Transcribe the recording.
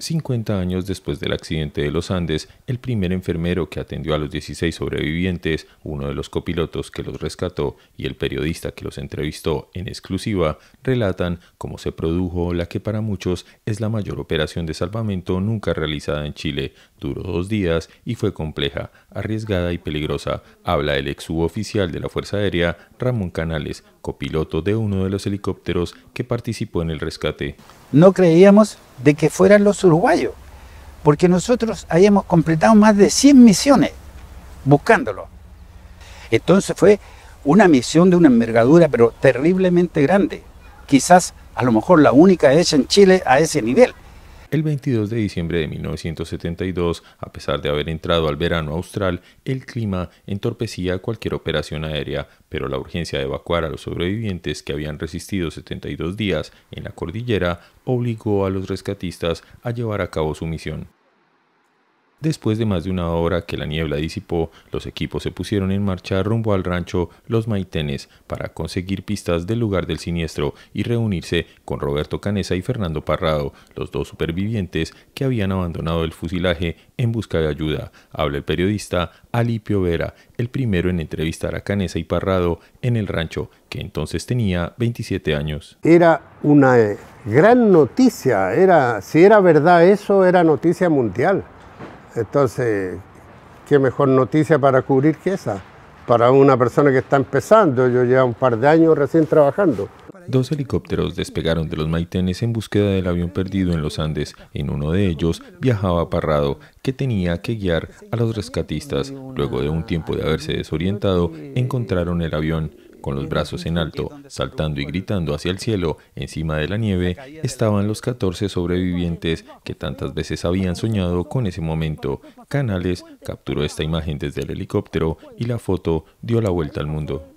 50 años después del accidente de los Andes, el primer enfermero que atendió a los 16 sobrevivientes, uno de los copilotos que los rescató y el periodista que los entrevistó en exclusiva, relatan cómo se produjo la que para muchos es la mayor operación de salvamento nunca realizada en Chile. Duró dos días y fue compleja, arriesgada y peligrosa. Habla el ex suboficial de la Fuerza Aérea, Ramón Canales, copiloto de uno de los helicópteros que participó en el rescate. No creíamos de que fueran los uruguayos, porque nosotros habíamos completado más de 100 misiones buscándolo Entonces fue una misión de una envergadura, pero terriblemente grande, quizás a lo mejor la única hecha en Chile a ese nivel. El 22 de diciembre de 1972, a pesar de haber entrado al verano austral, el clima entorpecía cualquier operación aérea, pero la urgencia de evacuar a los sobrevivientes que habían resistido 72 días en la cordillera obligó a los rescatistas a llevar a cabo su misión. Después de más de una hora que la niebla disipó, los equipos se pusieron en marcha rumbo al rancho Los Maitenes para conseguir pistas del lugar del siniestro y reunirse con Roberto Canesa y Fernando Parrado, los dos supervivientes que habían abandonado el fusilaje en busca de ayuda. Habla el periodista Alipio Vera, el primero en entrevistar a Canesa y Parrado en el rancho, que entonces tenía 27 años. Era una eh, gran noticia, era, si era verdad eso, era noticia mundial entonces, qué mejor noticia para cubrir que esa. Para una persona que está empezando, yo llevo un par de años recién trabajando. Dos helicópteros despegaron de los maitenes en búsqueda del avión perdido en los Andes. En uno de ellos viajaba Parrado, que tenía que guiar a los rescatistas. Luego de un tiempo de haberse desorientado, encontraron el avión. Con los brazos en alto, saltando y gritando hacia el cielo, encima de la nieve, estaban los 14 sobrevivientes que tantas veces habían soñado con ese momento. Canales capturó esta imagen desde el helicóptero y la foto dio la vuelta al mundo.